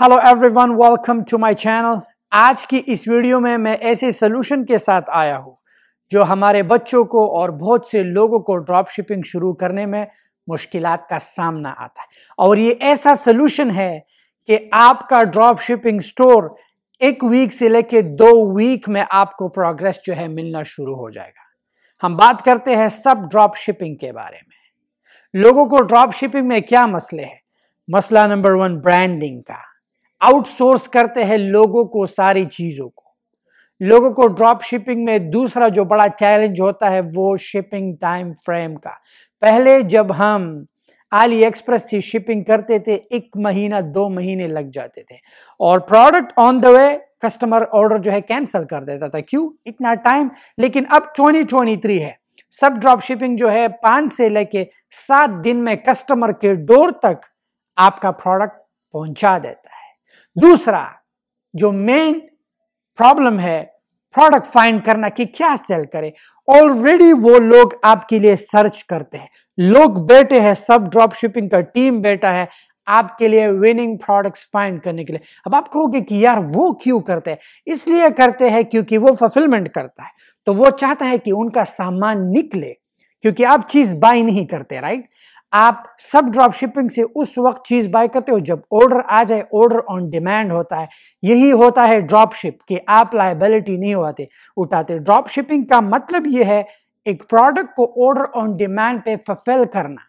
hello everyone welcome to my channel आज की इस वीडियो में मैं ऐसे सोल्यूशन के साथ आया हूँ जो हमारे बच्चों को और बहुत से लोगों को ड्रॉप शिपिंग शुरू करने में मुश्किल का सामना आता है और ये ऐसा सोल्यूशन है कि आपका ड्रॉप शिपिंग स्टोर एक वीक से लेके दो वीक में आपको प्रोग्रेस जो है मिलना शुरू हो जाएगा हम बात करते हैं सब ड्रॉप शिपिंग के बारे में लोगों को ड्रॉप शिपिंग में क्या मसले हैं मसला नंबर वन ब्रांडिंग का आउटसोर्स करते हैं लोगों को सारी चीज़ों को लोगों को ड्रॉप शिपिंग में दूसरा जो बड़ा चैलेंज होता है वो शिपिंग टाइम फ्रेम का पहले जब हम आली एक्सप्रेस से शिपिंग करते थे एक महीना दो महीने लग जाते थे और product on the way customer order जो है कैंसिल कर देता था क्यों इतना टाइम लेकिन अब 2023 है सब ड्रॉप शिपिंग जो है पाँच से लेके सात दिन में कस्टमर के डोर तक आपका प्रोडक्ट पहुंचा देता दूसरा जो मेन प्रॉब्लम है प्रोडक्ट फाइंड करना कि क्या सेल करें ऑलरेडी वो लोग आपके लिए सर्च करते हैं लोग बैठे हैं सब ड्रॉप शिपिंग का टीम बैठा है आपके लिए विनिंग प्रोडक्ट्स फाइंड करने के लिए अब आप कहोगे कि यार वो क्यों करते हैं इसलिए करते हैं क्योंकि वो फुलफिलमेंट करता है तो वो चाहता है कि उनका सामान निकले क्योंकि आप चीज बाई नहीं करते राइट आप सब ड्रॉप शिपिंग से उस वक्त चीज़ बाय करते हो जब ऑर्डर आ जाए ऑर्डर ऑन डिमांड होता है यही होता है ड्रॉप शिप कि आप लाइबिलिटी नहीं होते उठाते ड्रॉप शिपिंग का मतलब यह है एक प्रोडक्ट को ऑर्डर ऑन डिमांड पे फफेल करना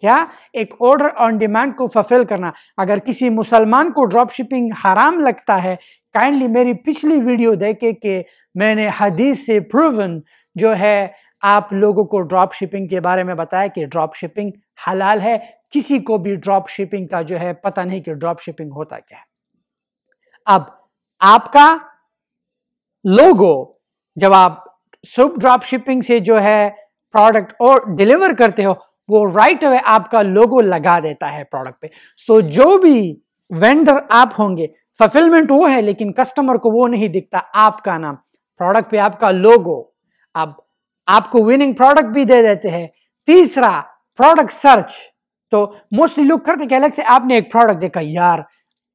क्या एक ऑर्डर ऑन डिमांड को फफेल करना अगर किसी मुसलमान को ड्रॉप शिपिंग हराम लगता है काइंडली मेरी पिछली वीडियो देखे कि मैंने हदीस से प्रूवन जो है आप लोगों को ड्रॉप शिपिंग के बारे में बताया कि ड्रॉप शिपिंग हलाल है किसी को भी ड्रॉप शिपिंग का जो है पता नहीं कि ड्रॉप शिपिंग होता क्या है अब आपका लोगो जब आप सुप ड्रॉप शिपिंग से जो है प्रोडक्ट और डिलीवर करते हो वो राइट वे आपका लोगो लगा देता है प्रोडक्ट पे सो so, जो भी वेंडर आप होंगे फुलफिलमेंट वो है लेकिन कस्टमर को वो नहीं दिखता आपका नाम प्रोडक्ट पे आपका लोगो अब आपको विनिंग प्रोडक्ट भी दे देते हैं तीसरा प्रोडक्ट सर्च तो मोस्टली लोग करते अलग से आपने एक प्रोडक्ट देखा यार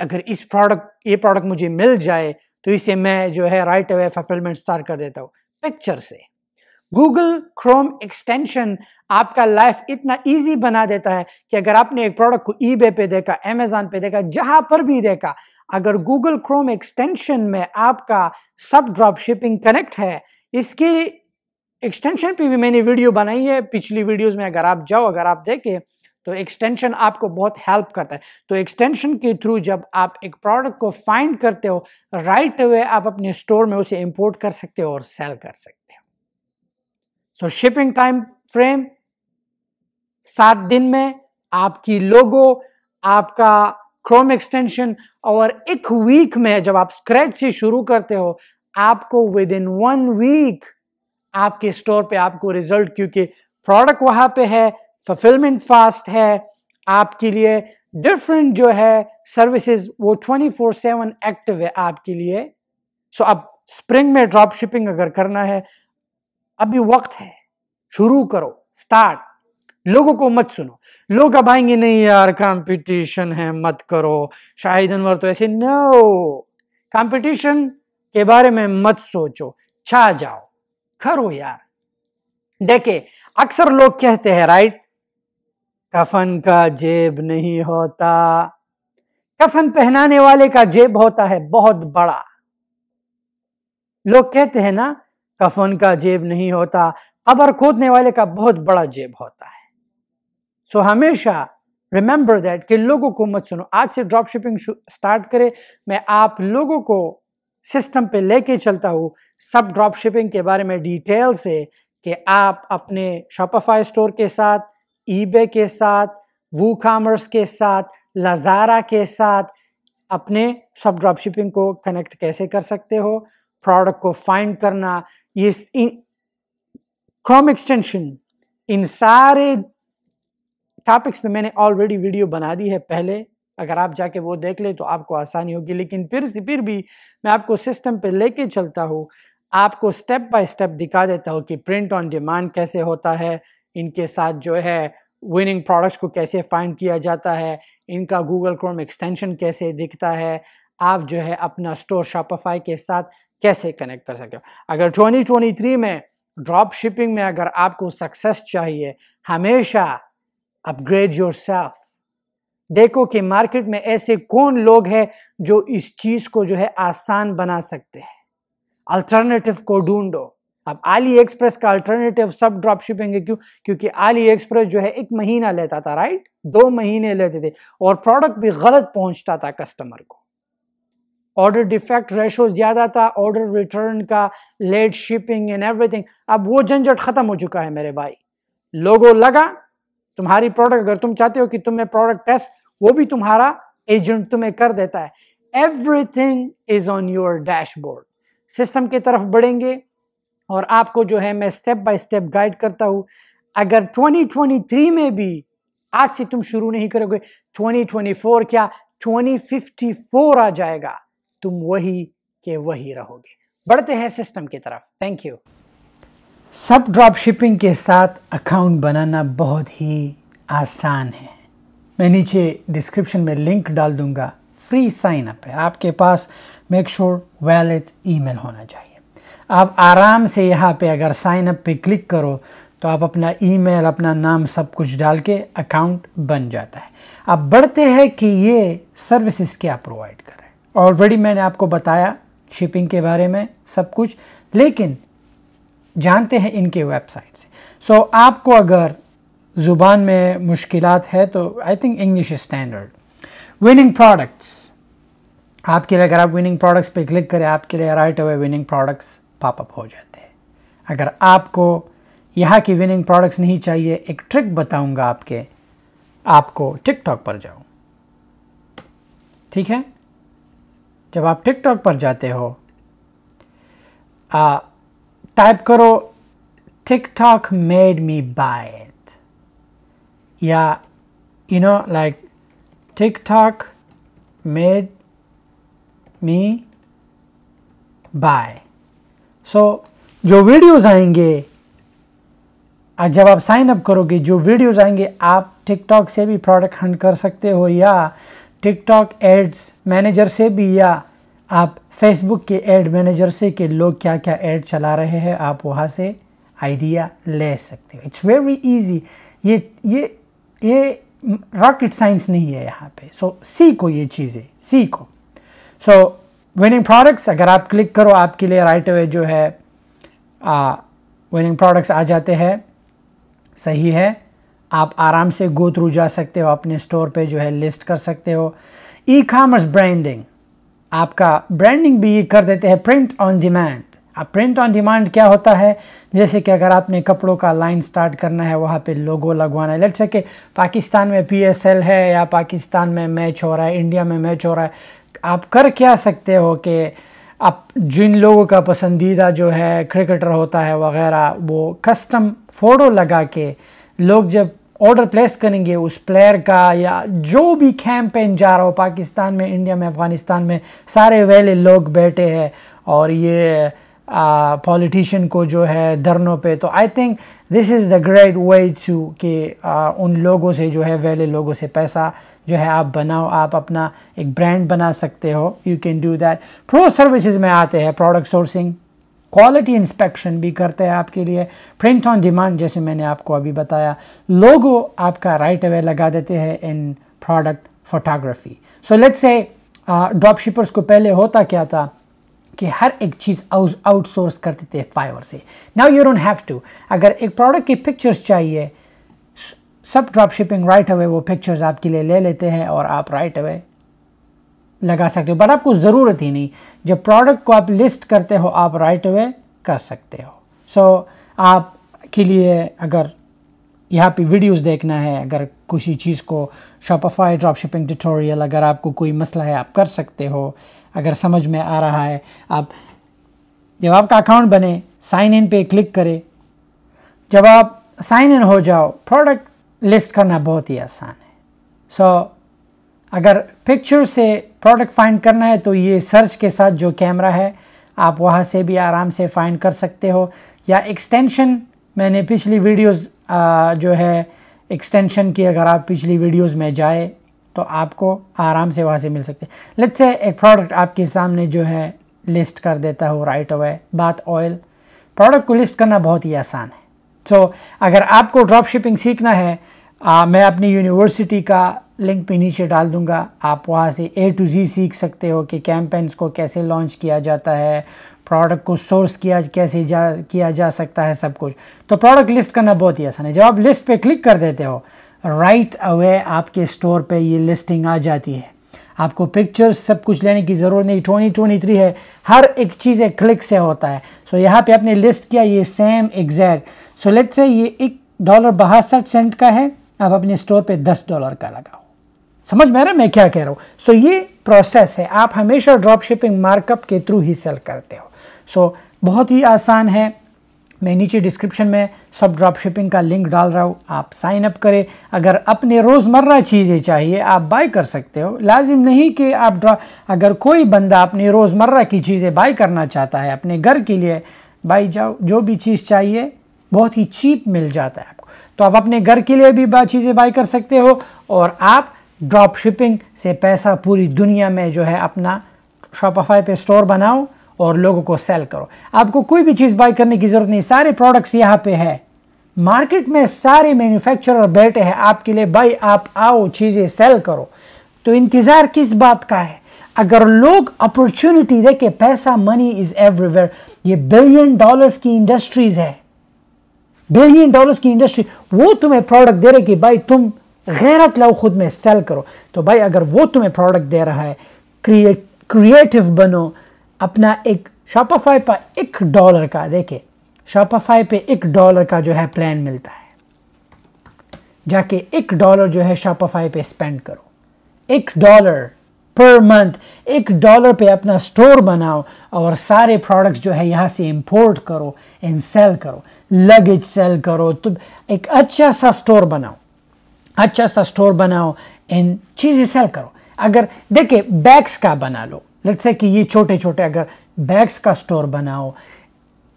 अगर इस प्रोडक्ट ये प्रोडक्ट मुझे मिल जाए तो इसे मैं जो है राइट अवे फुलफिलमेंट स्टार्ट कर देता हूँ पिक्चर से गूगल क्रोम एक्सटेंशन आपका लाइफ इतना इजी बना देता है कि अगर आपने एक प्रोडक्ट को ईबे पे देखा अमेजोन पे देखा जहां पर भी देखा अगर गूगल क्रोम एक्सटेंशन में आपका सब ड्रॉप शिपिंग कनेक्ट है इसकी एक्सटेंशन पे भी मैंने वीडियो बनाई है पिछली वीडियोस में अगर आप जाओ अगर आप देखें तो एक्सटेंशन आपको बहुत हेल्प करता है तो एक्सटेंशन के थ्रू जब आप एक प्रोडक्ट को फाइंड करते हो राइट right वे आप अपने स्टोर में उसे इंपोर्ट कर सकते हो और सेल कर सकते हो सो शिपिंग टाइम फ्रेम सात दिन में आपकी लोगो आपका क्रोम एक्सटेंशन और एक वीक में जब आप स्क्रैच से शुरू करते हो आपको विद इन वन वीक आपके स्टोर पे आपको रिजल्ट क्योंकि प्रोडक्ट वहाँ पे है फुलफिलमेंट फास्ट है आपके लिए डिफरेंट जो है सर्विसेज वो 24/7 एक्टिव है आपके लिए सो अब स्प्रिंग में ड्रॉप शिपिंग अगर करना है अभी वक्त है शुरू करो स्टार्ट लोगों को मत सुनो लोग अब आएंगे नहीं यार कंपटीशन है मत करो शाहिद अनवर तो ऐसे नो कंपटीशन के बारे में मत सोचो छा जाओ करो यार देखे अक्सर लोग कहते हैं राइट कफन का जेब नहीं होता कफन पहनाने वाले का जेब होता है बहुत बड़ा लोग कहते हैं ना कफन का जेब नहीं होता कबर खोदने वाले का बहुत बड़ा जेब होता है सो so, हमेशा रिमेंबर दैट कि लोगों को मत सुनो आज से ड्रॉप शिपिंग स्टार्ट करें मैं आप लोगों को सिस्टम पे लेके चलता हूं सब ड्रॉप शिपिंग के बारे में डिटेल से कि आप अपने शॉपिफाई स्टोर के साथ ईबे के साथ वू कामर्स के साथ लजारा के साथ अपने सब ड्रॉप शिपिंग को कनेक्ट कैसे कर सकते हो प्रोडक्ट को फाइंड करना ये क्रोम एक्सटेंशन इन सारे टॉपिक्स पे मैंने ऑलरेडी वीडियो बना दी है पहले अगर आप जाके वो देख ले तो आपको आसानी होगी लेकिन फिर से फिर भी मैं आपको सिस्टम पे लेके चलता हूँ आपको स्टेप बाय स्टेप दिखा देता हूँ कि प्रिंट ऑन डिमांड कैसे होता है इनके साथ जो है विनिंग प्रोडक्ट्स को कैसे फाइंड किया जाता है इनका गूगल क्रोम एक्सटेंशन कैसे दिखता है आप जो है अपना स्टोर शॉपिफाई के साथ कैसे कनेक्ट कर अगर ट्वेंटी अगर 2023 में ड्रॉप शिपिंग में अगर आपको सक्सेस चाहिए हमेशा अपग्रेड योर सेल्फ देखो कि मार्केट में ऐसे कौन लोग हैं जो इस चीज़ को जो है आसान बना सकते हैं अल्टरनेटिव को ढूंढो अब आली एक्सप्रेस का अल्टरनेटिव सब ड्रॉप शिपिंग है क्यों क्योंकि आली एक्सप्रेस जो है एक महीना लेता था राइट दो महीने लेते थे और प्रोडक्ट भी गलत पहुंचता था कस्टमर को ऑर्डर डिफेक्ट रेशो ज़्यादा था ऑर्डर रिटर्न का लेट शिपिंग एंड एवरीथिंग अब वो झंझट ख़त्म हो चुका है मेरे भाई लोगो लगा तुम्हारी प्रोडक्ट अगर तुम चाहते हो कि तुम्हें प्रोडक्ट टेस्ट वो भी तुम्हारा एजेंट तुम्हें कर देता है everything is on your dashboard system की तरफ बढ़ेंगे और आपको जो है मैं स्टेप बाय स्टेप गाइड करता हूँ अगर 2023 में भी आज से तुम शुरू नहीं करोगे 2024 क्या 2054 आ जाएगा तुम वही के वही रहोगे बढ़ते हैं सिस्टम की तरफ थैंक यू सब ड्रॉप शिपिंग के साथ अकाउंट बनाना बहुत ही आसान है मैं नीचे डिस्क्रिप्शन में लिंक डाल दूंगा फ्री साइन अप है आपके पास मेक श्योर वैलिड ईमेल होना चाहिए आप आराम से यहाँ पे अगर साइन अप पे क्लिक करो तो आप अपना ईमेल अपना नाम सब कुछ डाल के अकाउंट बन जाता है आप बढ़ते हैं कि ये सर्विसेज क्या प्रोवाइड कर रहे हैं ऑलरेडी मैंने आपको बताया शिपिंग के बारे में सब कुछ लेकिन जानते हैं इनके वेबसाइट से सो so, आपको अगर ज़ुबान में मुश्किल है तो I think English standard winning products आपके लिए अगर आप विनिंग प्रोडक्ट्स पे क्लिक करें आपके लिए right away winning products popup हो जाते हैं अगर आपको यहाँ की विनिंग प्रोडक्ट्स नहीं चाहिए एक ट्रिक बताऊँगा आपके आपको टिकटॉक पर जाओ ठीक है जब आप टिकटॉक पर जाते हो आ, टाइप करो टिकटॉक मेड मी बाय या you know like TikTok made me buy so so, जो वीडियोज़ आएंगे जब आप साइन अप करोगे जो वीडियोज़ आएंगे आप टिकटॉक से भी प्रोडक्ट हंड कर सकते हो या टिकटॉक एड्स मैनेजर से भी या आप फेसबुक के एड मैनेजर से कि लोग क्या क्या एड चला रहे हैं आप वहाँ से आइडिया ले सकते हो इट्स वेरी ईजी ये ये ये रॉकेट साइंस नहीं है यहाँ पे सो so, सीखो ये चीज़ें सीखो सो विनिंग प्रोडक्ट्स अगर आप क्लिक करो आपके लिए राइट अवे जो है विनिंग प्रोडक्ट्स आ जाते हैं सही है आप आराम से गो थ्रू जा सकते हो अपने स्टोर पे जो है लिस्ट कर सकते हो ई कामर्स ब्रांडिंग आपका ब्रांडिंग भी ये कर देते हैं प्रिंट ऑन डिमांड अब प्रिंट ऑन डिमांड क्या होता है जैसे कि अगर आपने कपड़ों का लाइन स्टार्ट करना है वहाँ पे लोगो लगवाना है लेट सके पाकिस्तान में पीएसएल है या पाकिस्तान में मैच हो रहा है इंडिया में मैच हो रहा है आप कर क्या सकते हो कि आप जिन लोगों का पसंदीदा जो है क्रिकेटर होता है वगैरह वो कस्टम फ़ोटो लगा के लोग जब ऑर्डर प्लेस करेंगे उस प्लेयर का या जो भी कैंपेन जा रहा हो पाकिस्तान में इंडिया में अफ़गानिस्तान में सारे वेले लोग बैठे हैं और ये पॉलिटिशियन को जो है धरनों पे तो I think this is the great way to कि उन लोगों से जो है वेले लोगों से पैसा जो है आप बनाओ आप अपना एक ब्रांड बना सकते हो you can do that pro services में आते हैं प्रोडक्ट सोर्सिंग क्वालिटी इंस्पेक्शन भी करते हैं आपके लिए प्रिंट ऑन डिमांड जैसे मैंने आपको अभी बताया लोगो आपका राइट अवे लगा देते हैं इन product photography so let's say drop shippers को पहले होता क्या था कि हर एक चीज़ आउटसोर्स कर देते हैं फाइवर से now you don't have to अगर एक प्रोडक्ट की पिक्चर्स चाहिए सब ड्रॉप शिपिंग राइट अवे वो पिक्चर्स आपके लिए ले लेते हैं और आप राइट अवे लगा सकते हो बट आपको ज़रूरत ही नहीं जब प्रोडक्ट को आप लिस्ट करते हो आप राइट अवे कर सकते हो सो so, आप के लिए अगर यहाँ पे वीडियोस देखना है अगर किसी चीज़ को शॉपिफाई ड्रॉप शिपिंग ट्यूटोरियल अगर आपको कोई मसला है आप कर सकते हो अगर समझ में आ रहा है आप जब आपका अकाउंट बने साइन इन पे क्लिक करें जब आप साइन इन हो जाओ प्रोडक्ट लिस्ट करना बहुत ही आसान है सो so, अगर पिक्चर से प्रोडक्ट फाइंड करना है तो ये सर्च के साथ जो कैमरा है आप वहाँ से भी आराम से फाइंड कर सकते हो या एक्सटेंशन मैंने पिछली वीडियोस आ, जो है एक्सटेंशन की अगर आप पिछली वीडियोस में जाए तो आपको आराम से वहाँ से मिल सकते है लेट्स से एक प्रोडक्ट आपके सामने जो है लिस्ट कर देता हो राइट अवे बात ऑयल प्रोडक्ट को लिस्ट करना बहुत ही आसान है सो so, अगर आपको ड्रॉप शिपिंग सीखना है आ, मैं अपनी यूनिवर्सिटी का लिंक भी नीचे डाल दूंगा आप वहाँ से ए टू जी सीख सकते हो कि कैंपेन्स को कैसे लॉन्च किया जाता है प्रोडक्ट को सोर्स किया कैसे जा किया जा सकता है सब कुछ तो प्रोडक्ट लिस्ट करना बहुत ही आसान है जब आप लिस्ट पे क्लिक कर देते हो राइट अवे आपके स्टोर पे ये लिस्टिंग आ जाती है आपको पिक्चर्स सब कुछ लेने की ज़रूरत नहीं ट्वेंटी ट्वेंटी थ्री है हर एक चीज़ एक क्लिक से होता है सो so, यहाँ पे आपने लिस्ट किया ये सेम एग्जैक्ट सो लेट से ये एक डॉलर बहासठ सेंट का है आप अपने स्टोर पे दस डॉलर का लगाओ समझ में आ रहा है मैं क्या कह रहा हूँ सो so, ये प्रोसेस है आप हमेशा ड्रॉप शिपिंग मार्कअप के थ्रू ही सेल करते हो सो so, बहुत ही आसान है मैं नीचे डिस्क्रिप्शन में सब ड्रॉप शिपिंग का लिंक डाल रहा हूँ आप साइन अप करें अगर अपने रोज़मर्रा चीज़ें चाहिए आप बाय कर सकते हो लाजिम नहीं कि आप ड्रा अगर कोई बंदा अपनी रोज़मर्रा की चीज़ें बाय करना चाहता है अपने घर के लिए बाई जाओ जो भी चीज़ चाहिए बहुत ही चीप मिल जाता है आपको तो आप अपने घर के लिए भी चीज़ें बाई कर सकते हो और आप ड्रॉप शिपिंग से पैसा पूरी दुनिया में जो है अपना शॉपिफाई पे स्टोर बनाओ और लोगों को सेल करो आपको कोई भी चीज़ बाई करने की ज़रूरत नहीं सारे प्रोडक्ट्स यहाँ पे है मार्केट में सारे मैन्युफैक्चरर बैठे हैं आपके लिए भाई आप आओ चीज़ें सेल करो तो इंतज़ार किस बात का है अगर लोग अपॉर्चुनिटी देखे पैसा मनी इज़ एवरीवेयर ये बिलियन डॉलर्स की इंडस्ट्रीज़ है बिलियन डॉलर्स की इंडस्ट्री वो तुम्हें प्रोडक्ट दे रहे कि भाई तुम गैरत लाओ खुद में सेल करो तो भाई अगर वो तुम्हें प्रोडक्ट दे रहा है क्रिएट क्रिएटिव बनो अपना एक शॉपाफाई पर एक डॉलर का देखे शॉपाफाई पे एक डॉलर का जो है प्लान मिलता है जाके एक डॉलर जो है शॉपाफाई पे स्पेंड करो एक डॉलर पर मंथ एक डॉलर पे अपना स्टोर बनाओ और सारे प्रोडक्ट्स जो है यहाँ से इंपोर्ट करो एंड सेल करो लगेज सेल करो तो एक अच्छा सा स्टोर बनाओ अच्छा सा स्टोर बनाओ एंड चीज़ें सेल करो अगर देखे बैग्स का बना लो लेट से कि ये छोटे छोटे अगर बैग्स का स्टोर बनाओ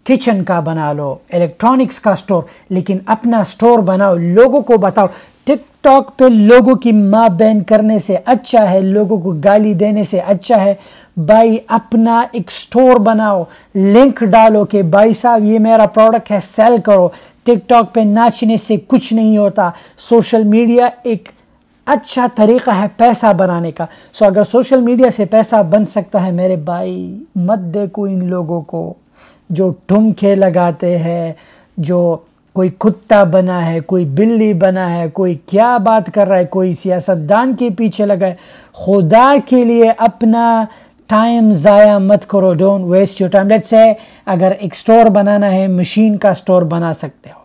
किचन का बना लो इलेक्ट्रॉनिक्स का स्टोर लेकिन अपना स्टोर बनाओ लोगों को बताओ टिकटॉक पे लोगों की माँ बहन करने से अच्छा है लोगों को गाली देने से अच्छा है भाई अपना एक स्टोर बनाओ लिंक डालो कि भाई साहब ये मेरा प्रोडक्ट है सेल करो टिकटॉक पे नाचने से कुछ नहीं होता सोशल मीडिया एक अच्छा तरीक़ा है पैसा बनाने का सो अगर सोशल मीडिया से पैसा बन सकता है मेरे भाई मत देखो इन लोगों को जो ठुमके लगाते हैं जो कोई कुत्ता बना है कोई बिल्ली बना है कोई क्या बात कर रहा है कोई सियासतदान के पीछे लगा है खुदा के लिए अपना टाइम ज़ाया मत करो don't waste your time let's say अगर एक स्टोर बनाना है मशीन का स्टोर बना सकते हो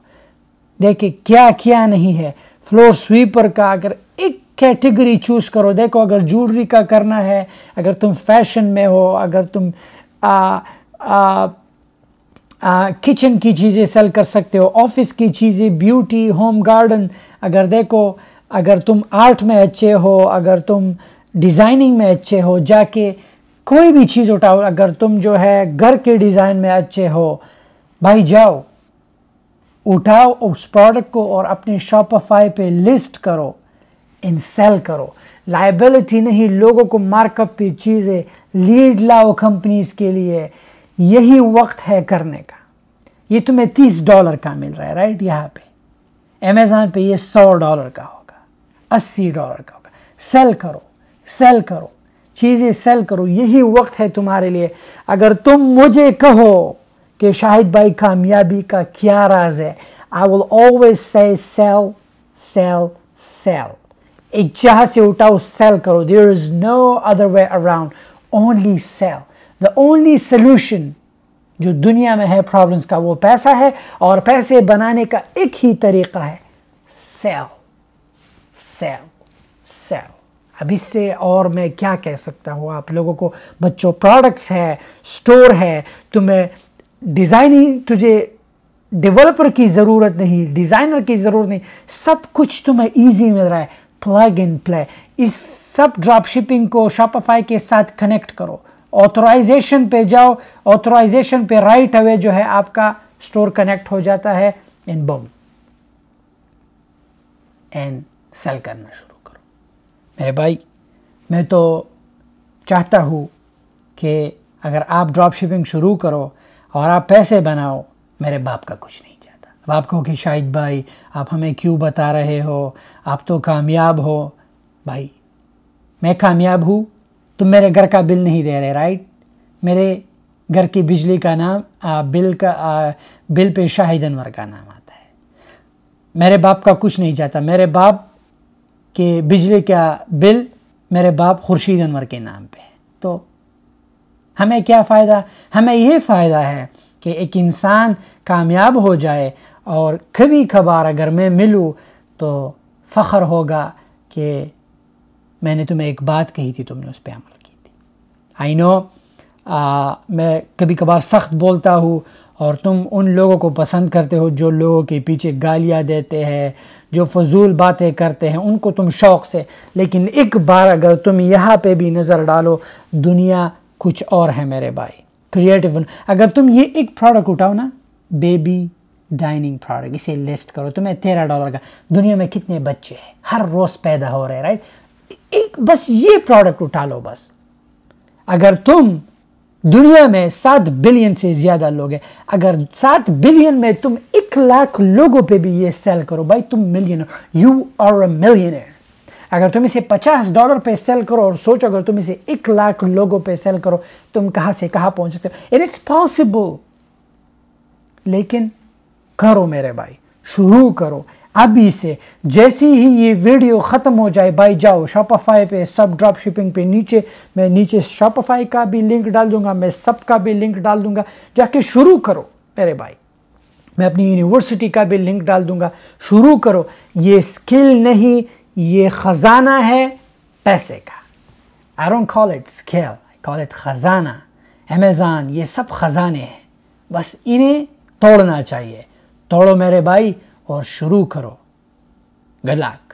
देखिए क्या क्या नहीं है फ्लोर स्वीपर का अगर एक कैटेगरी चूज़ करो देखो अगर ज्वेलरी का करना है अगर तुम फैशन में हो अगर तुम किचन की चीज़ें सेल कर सकते हो ऑफिस की चीज़ें ब्यूटी होम गार्डन अगर देखो अगर तुम आर्ट में अच्छे हो अगर तुम डिज़ाइनिंग में अच्छे हो जाके कोई भी चीज़ उठाओ अगर तुम जो है घर के डिज़ाइन में अच्छे हो भाई जाओ उठाओ उस प्रोडक्ट को और अपने शॉपफाई पे लिस्ट करो इन सेल करो लाइबिलिटी नहीं लोगों को मार्कअप पे चीज़ें लीड लाओ कंपनीज के लिए यही वक्त है करने का ये तुम्हें तीस डॉलर का मिल रहा है राइट यहाँ पे अमेज़ान पे ये सौ डॉलर का होगा अस्सी डॉलर का होगा सेल करो सेल करो चीज़ें सेल करो यही वक्त है तुम्हारे लिए अगर तुम मुझे कहो कि शाहिद भाई कामयाबी का क्या राज है I will always say sell sell sell एक जहाँ से उठाओ सेल करो there is no other way around only sell the only solution जो दुनिया में है प्रॉब्लम्स का वो पैसा है और पैसे बनाने का एक ही तरीका है सेल सेल सेल अब इससे और मैं क्या कह सकता हूँ आप लोगों को बच्चों प्रोडक्ट्स है स्टोर है तुम्हें तो डिजाइनिंग तुझे डेवलपर की ज़रूरत नहीं डिज़ाइनर की ज़रूरत नहीं सब कुछ तुम्हें ईजी मिल रहा है प्लग इन प्ले इस सब ड्रॉप शिपिंग को शॉपिफाई के साथ कनेक्ट करो ऑथोराइजेशन पे जाओ ऑथोराइजेशन पे राइट अवे जो है आपका स्टोर कनेक्ट हो जाता है इन बम एंड सेल करना शुरू करो मेरे भाई मैं तो चाहता हूँ कि अगर आप ड्रॉप शिपिंग शुरू करो और आप पैसे बनाओ मेरे बाप का कुछ नहीं जाता बाप को कि शाहिद भाई आप हमें क्यों बता रहे हो आप तो कामयाब हो भाई मैं कामयाब हूँ तुम मेरे घर का बिल नहीं दे रहे राइट मेरे घर की बिजली का नाम आ, बिल का आ, बिल पे शाहिद अनवर का नाम आता है मेरे बाप का कुछ नहीं जाता मेरे बाप के बिजली का बिल मेरे बाप खुर्शीद अनवर के नाम पे है तो हमें क्या फ़ायदा हमें यह फ़ायदा है कि एक इंसान कामयाब हो जाए और कभी कभार अगर मैं मिलूँ तो फ़ख्र होगा कि मैंने तुम्हें एक बात कही थी तुमने उस पर अमल की थी आई नो मैं कभी कभार सख्त बोलता हूँ और तुम उन लोगों को पसंद करते हो जो लोगों के पीछे गालियाँ देते हैं जो फजूल बातें करते हैं उनको तुम शौक़ से लेकिन एक बार अगर तुम यहाँ पे भी नज़र डालो दुनिया कुछ और है मेरे भाई क्रिएटिव अगर तुम ये एक प्रोडक्ट उठाओ ना बेबी डाइनिंग प्रोडक्ट इसे लिस्ट करो तुम्हें तेरह डॉलर का दुनिया में कितने बच्चे हैं हर रोज़ पैदा हो रहे हैं राइट एक बस ये प्रोडक्ट उठा लो बस अगर तुम दुनिया में सात बिलियन से ज़्यादा लोग हैं अगर सात बिलियन में तुम एक लाख लोगों पे भी ये सेल करो भाई तुम million you are a millionaire अगर तुम इसे पचास डॉलर पे सेल करो और सोचो अगर तुम इसे एक लाख लोगों पे सेल करो तुम कहाँ से कहाँ पहुंच सकते हो इट इट्स पॉसिबल लेकिन करो मेरे भाई शुरू करो अभी से जैसे ही ये वीडियो ख़त्म हो जाए भाई जाओ शॉपाफाई पे सब ड्रॉप शिपिंग पे नीचे मैं नीचे शॉपफाई का भी लिंक डाल दूंगा मैं सब का भी लिंक डाल दूंगा जाके शुरू करो मेरे भाई मैं अपनी यूनिवर्सिटी का भी लिंक डाल दूंगा शुरू करो ये स्किल नहीं ये ख़जाना है पैसे का I don't call it scale I call it ख़जाना अमेज़ान ये सब ख़जाने हैं बस इन्हें तोड़ना चाहिए तोड़ो मेरे भाई और शुरू करो गुड लक